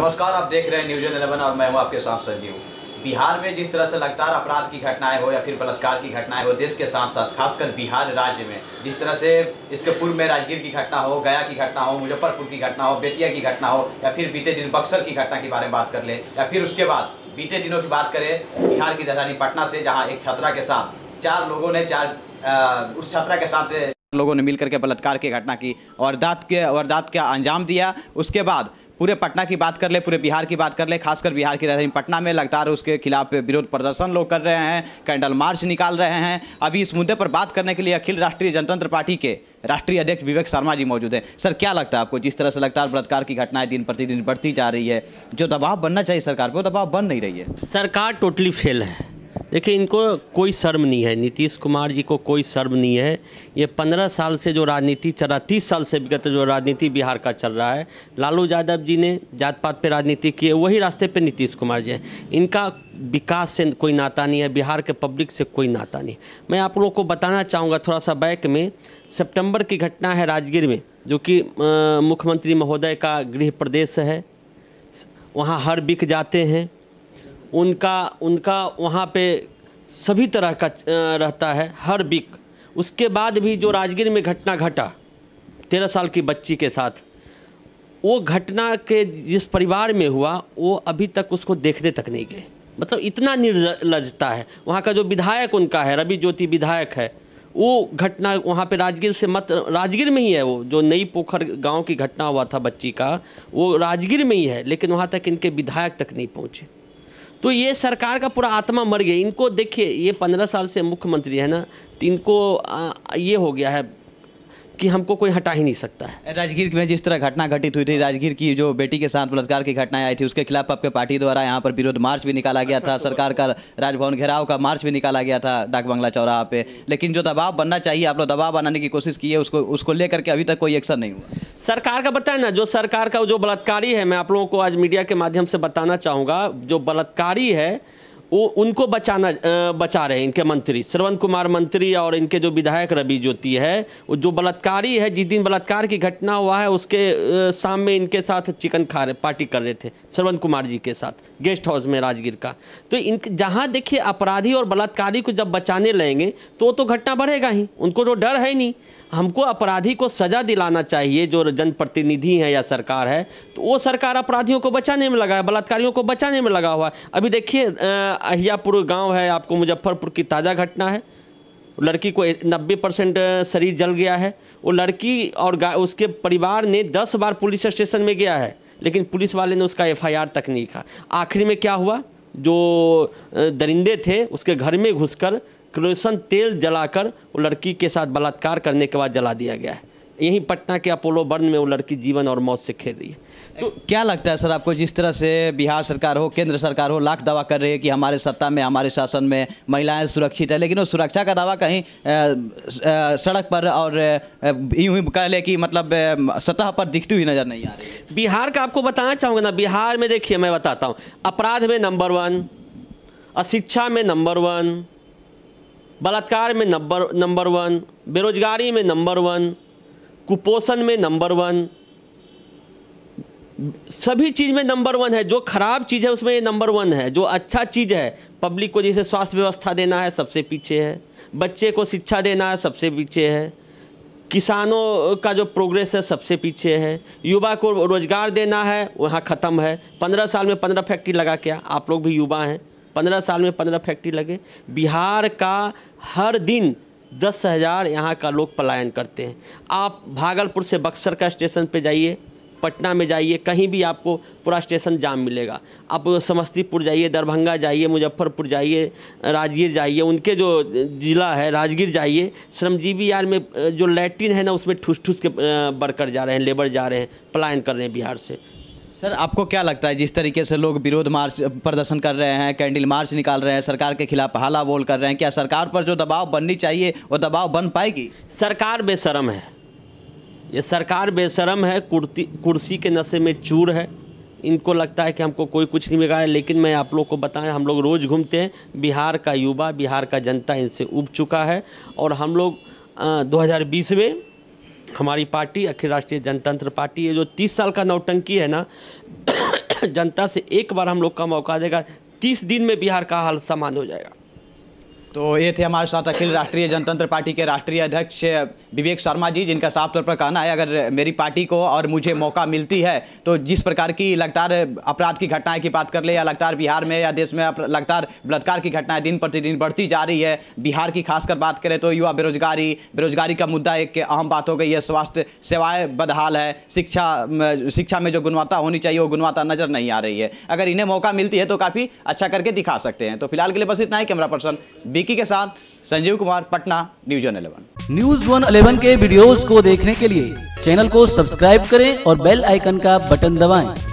नमस्कार आप देख रहे हैं न्यूज इलेवन और मैं हूं आपके साथ संजीव बिहार में जिस तरह से लगातार अपराध की घटनाएं हो या फिर बलात्कार की घटनाएं हो देश के साथ साथ खासकर बिहार राज्य में जिस तरह से इसके पूर्व में राजगीर की घटना हो गया की घटना हो मुजफ्फरपुर की घटना हो बेतिया की घटना हो या फिर बीते दिन बक्सर की घटना के बारे में बात कर ले या फिर उसके बाद बीते दिनों की बात करें बिहार की राजधानी पटना से जहाँ एक छात्रा के साथ चार लोगों ने चार उस छात्रा के साथ लोगों ने मिलकर के बलात्कार की घटना की और दाँत के और दाँत का अंजाम दिया उसके बाद पूरे पटना की बात कर ले पूरे बिहार की बात कर ले खासकर बिहार की राजधानी पटना में लगातार उसके खिलाफ विरोध प्रदर्शन लोग कर रहे हैं कैंडल मार्च निकाल रहे हैं अभी इस मुद्दे पर बात करने के लिए अखिल राष्ट्रीय जनतंत्र पार्टी के राष्ट्रीय अध्यक्ष विवेक शर्मा जी मौजूद हैं सर क्या लगता है आपको जिस तरह से लगातार बलात्कार की घटनाएं दिन प्रतिदिन बढ़ती जा रही है जो दबाव बनना चाहिए सरकार पर वो दबाव बन नहीं रही है सरकार टोटली फेल है देखिए इनको कोई शर्म नहीं है नीतीश कुमार जी को कोई शर्म नहीं है ये पंद्रह साल से जो राजनीति चल रहा तीस साल से विगत जो राजनीति बिहार का चल रहा है लालू यादव जी ने जात पात पर राजनीति की है वही रास्ते पे नीतीश कुमार जी हैं इनका विकास से कोई नाता नहीं है बिहार के पब्लिक से कोई नाता नहीं मैं आप लोगों को बताना चाहूँगा थोड़ा सा बैक में सेप्टेम्बर की घटना है राजगीर में जो कि मुख्यमंत्री महोदय का गृह प्रदेश है वहाँ हर बिक जाते हैं उनका उनका वहाँ पे सभी तरह का रहता है हर वीक उसके बाद भी जो राजगीर में घटना घटा तेरह साल की बच्ची के साथ वो घटना के जिस परिवार में हुआ वो अभी तक उसको देखने तक नहीं गए मतलब इतना निर्लजता है वहाँ का जो विधायक उनका है रवि ज्योति विधायक है वो घटना वहाँ पे राजगीर से मत राजगीर में ही है वो जो नई पोखर गांव की घटना हुआ था बच्ची का वो राजगीर में ही है लेकिन वहाँ तक इनके विधायक तक नहीं पहुँचे तो ये सरकार का पूरा आत्मा मर गया इनको देखिए ये पंद्रह साल से मुख्यमंत्री है ना तो इनको ये हो गया है कि हमको कोई हटा ही नहीं सकता है राजगीर में जिस तरह घटना घटित हुई थी राजगीर की जो बेटी के साथ बलात्कार की घटनाएं आई थी उसके खिलाफ आपके पार्टी द्वारा यहाँ पर विरोध मार्च भी निकाला गया था सरकार का राजभवन घेराव का मार्च भी निकाला गया था डाक बंगला चौराहा पे लेकिन जो दबाव बनना चाहिए आप लोग दबाव बनाने की कोशिश की है उसको उसको लेकर के अभी तक कोई एक्शन नहीं हुआ सरकार का बताए ना जो सरकार का जो बलात्कारी है मैं आप लोगों को आज मीडिया के माध्यम से बताना चाहूँगा जो बलात्कारी है वो उनको बचाना बचा रहे हैं इनके मंत्री श्रवण कुमार मंत्री और इनके जो विधायक रवि ज्योति है वो जो बलात्कारी है जिस दिन बलात्कार की घटना हुआ है उसके सामने इनके साथ चिकन खा रहे पार्टी कर रहे थे श्रवण कुमार जी के साथ गेस्ट हाउस में राजगीर का तो इन जहाँ देखिए अपराधी और बलात्कारी को जब बचाने लगेंगे तो वो तो घटना बढ़ेगा ही उनको तो डर है नहीं हमको अपराधी को सज़ा दिलाना चाहिए जो जनप्रतिनिधि हैं या सरकार है तो वो सरकार अपराधियों को बचाने में लगा है बलात्कारियों को बचाने में लगा हुआ है अभी देखिए अहियापुर गांव है आपको मुजफ्फरपुर की ताज़ा घटना है लड़की को 90 परसेंट शरीर जल गया है वो लड़की और उसके परिवार ने दस बार पुलिस स्टेशन में गया है लेकिन पुलिस वाले ने उसका एफ तक नहीं लिखा आखिर में क्या हुआ जो दरिंदे थे उसके घर में घुसकर क्रोसन तेल जलाकर वो लड़की के साथ बलात्कार करने के बाद जला दिया गया है यहीं पटना के अपोलो बर्न में वो लड़की जीवन और मौत से खेल रही है तो क्या लगता है सर आपको जिस तरह से बिहार सरकार हो केंद्र सरकार हो लाख दावा कर रही है कि हमारे सत्ता में हमारे शासन में महिलाएं सुरक्षित है लेकिन वो सुरक्षा का दावा कहीं सड़क पर और यूं ही कह लें कि मतलब सतह पर दिखती हुई नज़र नहीं आ रही बिहार का आपको बताना चाहूँगा ना बिहार में देखिए मैं बताता हूँ अपराध में नंबर वन अशिक्षा में नंबर वन बलात्कार में नंबर नंबर वन बेरोजगारी में नंबर वन कुपोषण में नंबर वन सभी चीज़ में नंबर वन है जो खराब चीज़ है उसमें ये नंबर वन है जो अच्छा चीज़ है पब्लिक को जैसे स्वास्थ्य व्यवस्था देना है सबसे पीछे है बच्चे को शिक्षा देना है सबसे पीछे है किसानों का जो प्रोग्रेस है सबसे पीछे है युवा को रोज़गार देना है वहाँ ख़त्म है पंद्रह साल में पंद्रह फैक्ट्री लगा क्या आप लोग भी युवा हैं पंद्रह साल में पंद्रह फैक्ट्री लगे बिहार का हर दिन दस हज़ार यहाँ का लोग पलायन करते हैं आप भागलपुर से बक्सर का स्टेशन पे जाइए पटना में जाइए कहीं भी आपको पूरा स्टेशन जाम मिलेगा आप समस्तीपुर जाइए दरभंगा जाइए मुजफ्फरपुर जाइए राजगीर जाइए उनके जो ज़िला है राजगीर जाइए श्रमजीवी यार में जो लैट्रिन है ना उसमें ठूस ठूस के वर्कर जा रहे हैं लेबर जा रहे हैं पलायन कर रहे हैं बिहार से सर आपको क्या लगता है जिस तरीके से लोग विरोध मार्च प्रदर्शन कर रहे हैं कैंडल मार्च निकाल रहे हैं सरकार के खिलाफ हाला बोल कर रहे हैं क्या सरकार पर जो दबाव बननी चाहिए वो दबाव बन पाएगी सरकार बेशरम है ये सरकार बेशरम है कुर्ती कुर्सी के नशे में चूर है इनको लगता है कि हमको कोई कुछ नहीं बिगाड़ा लेकिन मैं आप लोग को बताएं हम लोग रोज़ घूमते हैं बिहार का युवा बिहार का जनता इनसे उब चुका है और हम लोग दो में हमारी पार्टी अखिल राष्ट्रीय जनतंत्र पार्टी ये जो तीस साल का नौटंकी है ना जनता से एक बार हम लोग का मौका देगा तीस दिन में बिहार का हाल समान हो जाएगा तो ये थे हमारे साथ अखिल राष्ट्रीय जनतंत्र पार्टी के राष्ट्रीय अध्यक्ष विवेक शर्मा जी जिनका साफ तौर पर कहना है अगर मेरी पार्टी को और मुझे मौका मिलती है तो जिस प्रकार की लगातार अपराध की घटनाएं की बात कर ले या लगातार बिहार में या देश में लगातार बलात्कार की घटनाएं दिन प्रतिदिन बढ़ती जा रही है बिहार की खासकर बात करें तो युवा बेरोजगारी बेरोजगारी का मुद्दा एक अहम बात हो गई है स्वास्थ्य सेवाएँ बदहाल है शिक्षा शिक्षा में जो गुणवत्ता होनी चाहिए वो गुणवत्ता नज़र नहीं आ रही है अगर इन्हें मौका मिलती है तो काफ़ी अच्छा करके दिखा सकते हैं तो फिलहाल के लिए बस इतना ही कैमरा पर्सन रफीकी के साथ Sanjeev Kumar Patna news one eleven news one eleven के वीडियोज को देखने के लिए चैनल को सब्सक्राइब करें और बेल आइकन का बटन दबाएं।